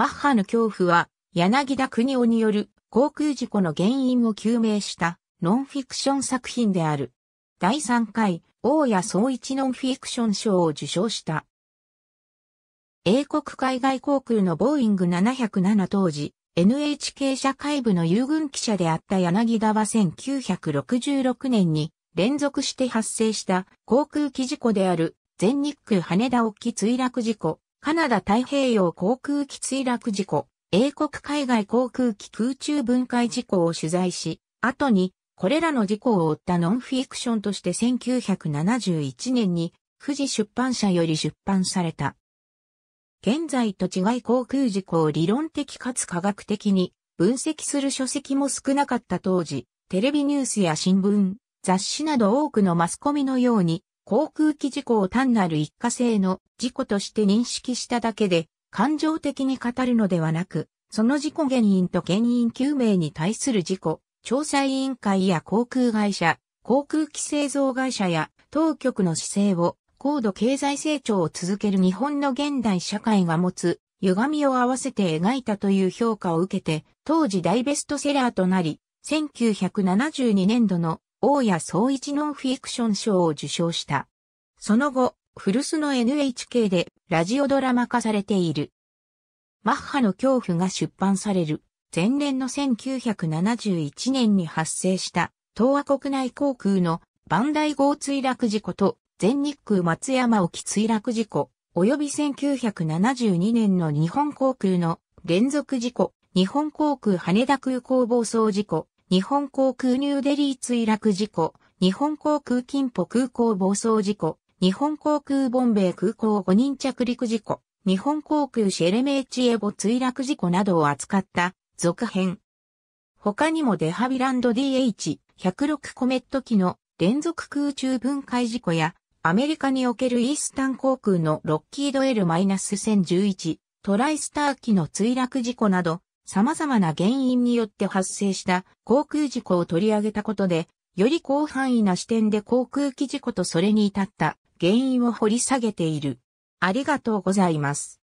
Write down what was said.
マッハの恐怖は、柳田国夫による航空事故の原因を究明したノンフィクション作品である。第3回、大谷総一ノンフィクション賞を受賞した。英国海外航空のボーイング707当時、NHK 社会部の友軍記者であった柳田は1966年に連続して発生した航空機事故である全日空羽田沖墜落事故、カナダ太平洋航空機墜落事故、英国海外航空機空中分解事故を取材し、後にこれらの事故を追ったノンフィクションとして1971年に富士出版社より出版された。現在と違い航空事故を理論的かつ科学的に分析する書籍も少なかった当時、テレビニュースや新聞、雑誌など多くのマスコミのように航空機事故を単なる一過性の事故として認識しただけで、感情的に語るのではなく、その事故原因と原因究明に対する事故、調査委員会や航空会社、航空機製造会社や当局の姿勢を高度経済成長を続ける日本の現代社会が持つ歪みを合わせて描いたという評価を受けて、当時大ベストセラーとなり、1972年度の大谷総一ノンフィクション賞を受賞した。その後、古巣の NHK でラジオドラマ化されている。マッハの恐怖が出版される前年の1971年に発生した東亜国内航空のバンダイ号墜落事故と全日空松山沖墜落事故及び1972年の日本航空の連続事故、日本航空羽田空港暴走事故、日本航空ニューデリー墜落事故、日本航空金浦空港暴走事故、日本航空ボンベイ空港5人着陸事故、日本航空シェレメーチエボ墜落事故などを扱った続編。他にもデハビランド DH106 コメット機の連続空中分解事故やアメリカにおけるイースタン航空のロッキード L-1011 トライスター機の墜落事故など様々な原因によって発生した航空事故を取り上げたことで、より広範囲な視点で航空機事故とそれに至った原因を掘り下げている。ありがとうございます。